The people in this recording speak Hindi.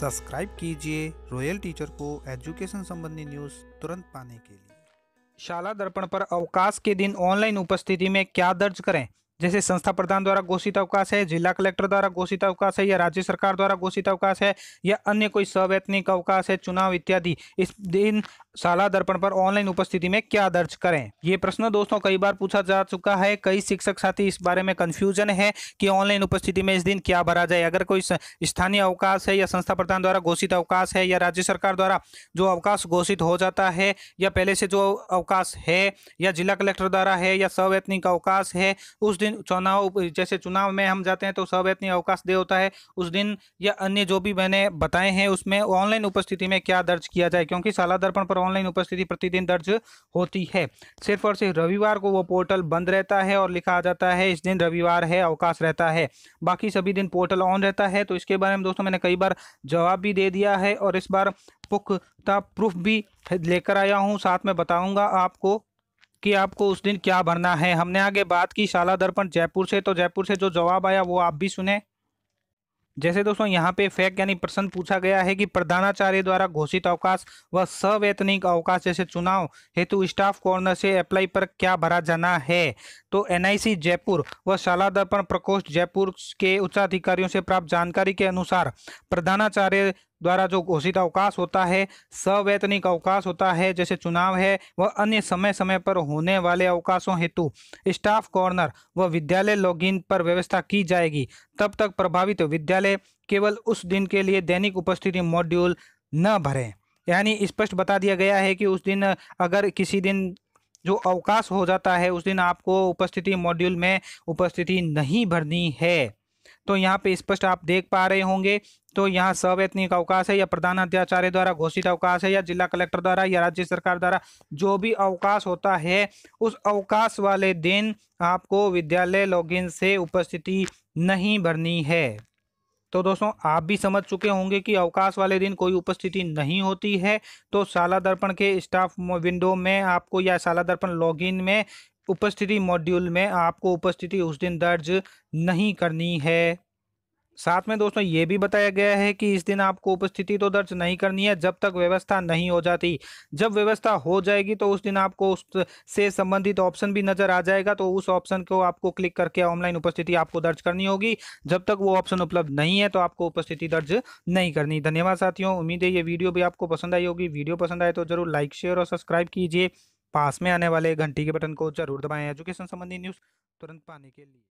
सब्सक्राइब कीजिए रॉयल टीचर को एजुकेशन संबंधी न्यूज़ तुरंत पाने के लिए शाला दर्पण पर अवकाश के दिन ऑनलाइन उपस्थिति में क्या दर्ज करें जैसे संस्था प्रधान द्वारा घोषित अवकाश है जिला कलेक्टर द्वारा घोषित अवकाश है या राज्य सरकार द्वारा घोषित अवकाश है या अन्य कोई सवैतनिक अवकाश है चुनाव इत्यादि इस दिन शाला दर्पण पर ऑनलाइन उपस्थिति में क्या दर्ज करें ये प्रश्न दोस्तों कई बार पूछा जा चुका है कई शिक्षक साथी इस बारे में कंफ्यूजन है कि ऑनलाइन उपस्थिति में इस दिन क्या भरा जाए अगर कोई स्थानीय अवकाश है या संस्था प्रधान द्वारा घोषित अवकाश है या राज्य सरकार द्वारा जो अवकाश घोषित हो जाता है या पहले से जो अवकाश है या जिला कलेक्टर द्वारा है या सवैतनिक अवकाश है उस दिन चुनाव जैसे चुनाव में हम जाते हैं तो सवेतनी अवकाश दे होता है उस दिन या अन्य जो भी मैंने बताए हैं उसमें ऑनलाइन उपस्थिति में क्या दर्ज किया जाए क्योंकि शाला दर्पण पर ऑनलाइन उपस्थिति प्रतिदिन दर्ज होती है सिर्फ और सिर्फ रविवार को वो पोर्टल बंद रहता है और लिखा जाता है इस दिन रविवार है अवकाश रहता है बाकी सभी दिन पोर्टल ऑन रहता है तो इसके बारे में दोस्तों मैंने कई बार जवाब भी दे दिया है और इस बार पुख्ता प्रूफ भी लेकर आया हूँ साथ में बताऊँगा आपको कि आपको उस दिन क्या भरना है हमने आगे बात की शाला दर्पण जयपुर से तो जयपुर से जो जवाब आया वो आप भी सुने जैसे दोस्तों यहाँ पे फैक्ट यानी प्रश्न पूछा गया है कि प्रधानाचार्य द्वारा घोषित अवकाश व सवैतनिक अवकाश जैसे चुनाव हेतु स्टाफ कॉर्नर से अप्लाई पर क्या भरा जाना है तो एनआईसी जयपुर व शाला दर्पण प्रकोष्ठ जयपुर के उच्चाधिकारियों से प्राप्त जानकारी के अनुसार प्रधानाचार्य द्वारा जो घोषित अवकाश होता है सवैतनिक अवकाश होता है जैसे चुनाव है व अन्य समय समय पर होने वाले अवकाशों हेतु स्टाफ कॉर्नर व विद्यालय लॉगिन पर व्यवस्था की जाएगी तब तक प्रभावित विद्यालय केवल उस दिन के लिए दैनिक उपस्थिति मॉड्यूल न भरें यानी स्पष्ट बता दिया गया है कि उस दिन अगर किसी दिन जो अवकाश हो जाता है उस दिन आपको उपस्थिति मॉड्यूल में उपस्थिति नहीं भरनी है तो यहाँ पे स्पष्ट आप देख पा रहे होंगे तो यहाँ सवैतनिक अवकाश है या प्रधानाध्याचार्य द्वारा घोषित अवकाश है या जिला कलेक्टर द्वारा या राज्य सरकार द्वारा जो भी अवकाश होता है उस अवकाश वाले दिन आपको विद्यालय लॉगिन से उपस्थिति नहीं भरनी है तो दोस्तों आप भी समझ चुके होंगे कि अवकाश वाले दिन कोई उपस्थिति नहीं होती है तो शाला दर्पण के स्टाफ विंडो में आपको या शाला दर्पण लॉगिन में उपस्थिति मॉड्यूल में आपको उपस्थिति उस दिन दर्ज नहीं करनी है साथ में दोस्तों ये भी बताया गया है कि इस दिन आपको उपस्थिति तो दर्ज नहीं करनी है जब तक व्यवस्था नहीं हो जाती जब व्यवस्था हो जाएगी तो उस दिन आपको उस से संबंधित ऑप्शन भी नजर आ जाएगा तो उस ऑप्शन को आपको क्लिक करके ऑनलाइन उपस्थिति आपको दर्ज करनी होगी जब तक वो ऑप्शन उपलब्ध नहीं है तो आपको उपस्थिति दर्ज नहीं करनी धन्यवाद साथियों उम्मीद है ये वीडियो भी आपको पसंद आई होगी वीडियो पसंद आए तो जरूर लाइक शेयर और सब्सक्राइब कीजिए पास में आने वाले घंटी के बटन को जरूर दबाएं एजुकेशन संबंधी न्यूज़ तुरंत पाने के लिए